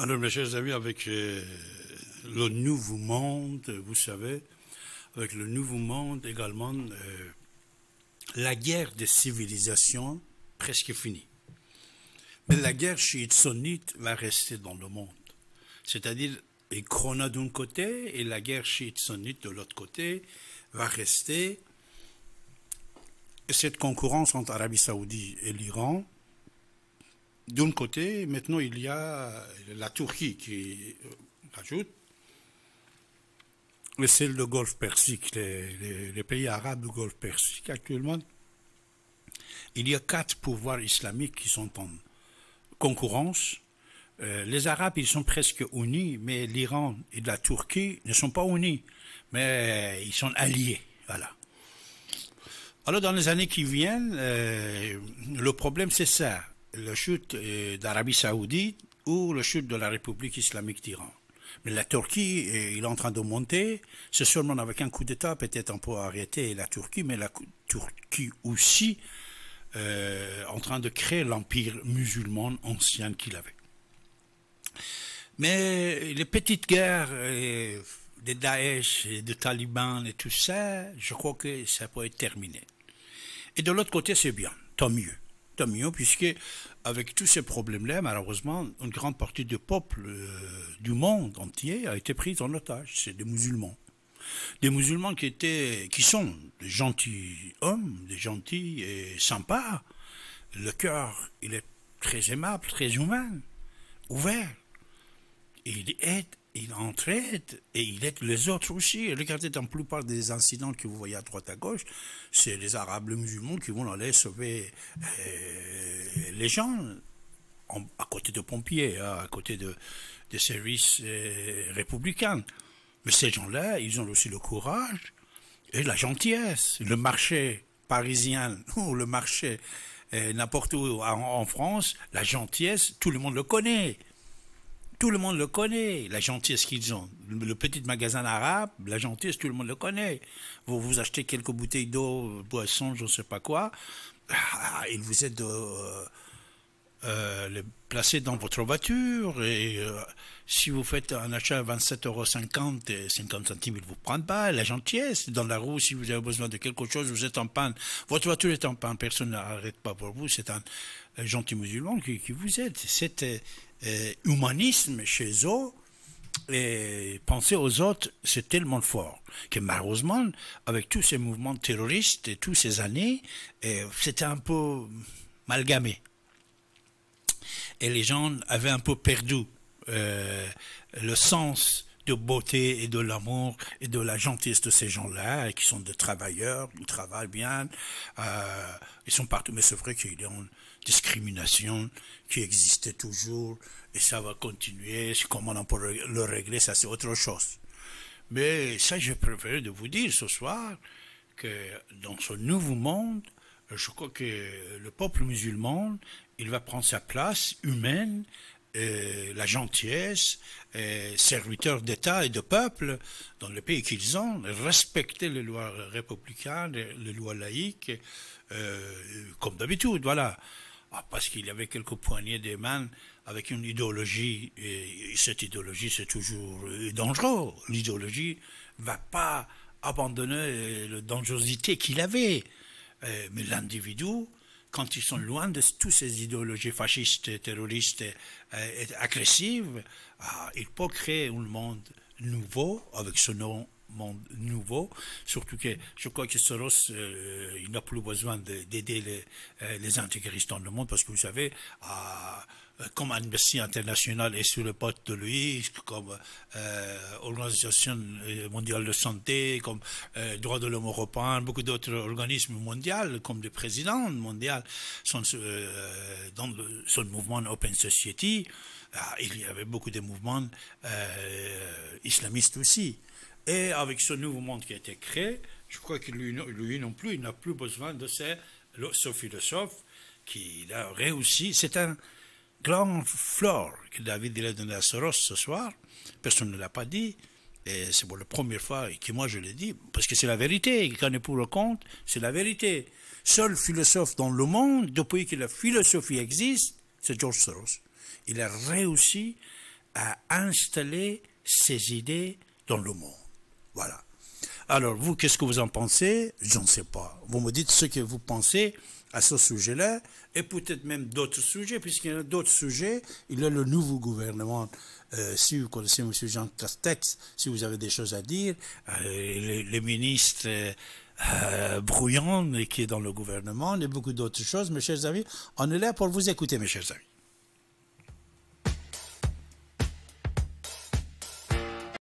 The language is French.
Alors, mes chers amis, avec euh, le Nouveau Monde, vous savez, avec le Nouveau Monde également, euh, la guerre des civilisations presque finie. Mais la guerre chiite-sunnite va rester dans le monde. C'est-à-dire, et Krona d'un côté et la guerre chiite-sunnite de l'autre côté va rester. Et cette concurrence entre Arabie Saoudite et l'Iran d'un côté, maintenant, il y a la Turquie qui rajoute, mais celle du Golfe Persique, les, pays arabes du Golfe Persique actuellement. Il y a quatre pouvoirs islamiques qui sont en concurrence. Euh, les Arabes, ils sont presque unis, mais l'Iran et la Turquie ne sont pas unis, mais ils sont alliés. Voilà. Alors, dans les années qui viennent, euh, le problème, c'est ça. La chute euh, d'Arabie Saoudite ou le chute de la République islamique d'Iran. Mais la Turquie, euh, il est en train de monter. C'est seulement avec un coup d'État, peut-être on peut arrêter la Turquie, mais la Turquie aussi euh, en train de créer l'empire musulman ancien qu'il avait. Mais les petites guerres de des Daesh et des talibans et tout ça, je crois que ça peut être terminé. Et de l'autre côté, c'est bien, tant mieux mieux, puisque avec tous ces problèmes-là, malheureusement, une grande partie du peuple euh, du monde entier a été prise en otage. C'est des musulmans. Des musulmans qui étaient, qui sont des gentils hommes, des gentils et sympas. Le cœur, il est très aimable, très humain, ouvert. il aide il entraide et il aide les autres aussi. Regardez dans la plupart des incidents que vous voyez à droite à gauche, c'est les Arabes, musulmans qui vont aller sauver euh, les gens à côté de pompiers, hein, à côté de, des services euh, républicains. Mais ces gens-là, ils ont aussi le courage et la gentillesse. Le marché parisien ou le marché euh, n'importe où en France, la gentillesse, tout le monde le connaît. Tout le monde le connaît, la gentillesse qu'ils ont. Le petit magasin arabe, la gentillesse, tout le monde le connaît. Vous vous achetez quelques bouteilles d'eau, boisson, je ne sais pas quoi. Ah, ils vous aident de euh, euh, les placer dans votre voiture. Et euh, si vous faites un achat à euros et 50 centimes, ils ne vous prennent pas. La gentillesse, dans la roue, si vous avez besoin de quelque chose, vous êtes en panne. Votre voiture est en panne, personne n'arrête pas pour vous. C'est un gentil musulman qui, vous aide. C'est euh, humanisme chez eux et penser aux autres, c'est tellement fort que malheureusement, avec tous ces mouvements terroristes et toutes ces années, euh, c'était un peu malgamé. Et les gens avaient un peu perdu euh, le sens de beauté et de l'amour et de la gentillesse de ces gens-là, qui sont des travailleurs, ils travaillent bien, euh, ils sont partout. Mais c'est vrai qu'il y a une discrimination qui existait toujours et ça va continuer. Comment on peut le régler, ça c'est autre chose. Mais ça, j'ai préféré de vous dire ce soir que dans ce nouveau monde, je crois que le peuple musulman, il va prendre sa place humaine euh, la gentillesse, euh, serviteurs d'État et de peuple dans le pays qu'ils ont, respecter les lois républicaines, les lois laïques, euh, comme d'habitude, voilà. Ah, parce qu'il y avait quelques poignées des avec une idéologie, et cette idéologie c'est toujours dangereux. L'idéologie va pas abandonner la dangerosité qu'il avait. Mais l'individu, quand ils sont loin de toutes ces idéologies fascistes, terroristes euh, et, agressives, ah, ils peuvent créer un monde nouveau avec ce nom monde nouveau, surtout que je crois que Soros, euh, il n'a plus besoin d'aider les, intégristes euh, dans le monde, parce que vous savez, euh, comme Amnesty International est sur le pote de lui, comme l'Organisation Organisation mondiale de santé, comme droit Droits de l'homme européen, beaucoup d'autres organismes mondiaux, comme le président mondial, sont dans le, son mouvement Open Society. Ah, il y avait beaucoup de mouvements islamistes aussi. Et avec ce nouveau monde qui a été créé, je crois que lui, lui non plus, il n'a plus besoin de ces, ce philosophe qui a réussi. C'est un grand flore que David il a donné à Soros ce soir. Personne ne l'a pas dit. Et c'est pour la première fois que moi je l'ai dit, parce que c'est la vérité. il connaît pour le compte, c'est la vérité. Seul philosophe dans le monde, depuis que la philosophie existe, c'est George Soros. Il a réussi à installer ses idées dans le monde. Voilà. Alors, vous, qu'est-ce que vous en pensez Je ne sais pas. Vous me dites ce que vous pensez à ce sujet-là, et peut-être même d'autres sujets, puisqu'il y a d'autres sujets. Il y a le nouveau gouvernement. Euh, si vous connaissez M. Jean Castex, si vous avez des choses à dire, les, ministres euh, euh, euh brouillants qui est dans le gouvernement, et beaucoup d'autres choses, mes chers amis, on est là pour vous écouter, mes chers amis.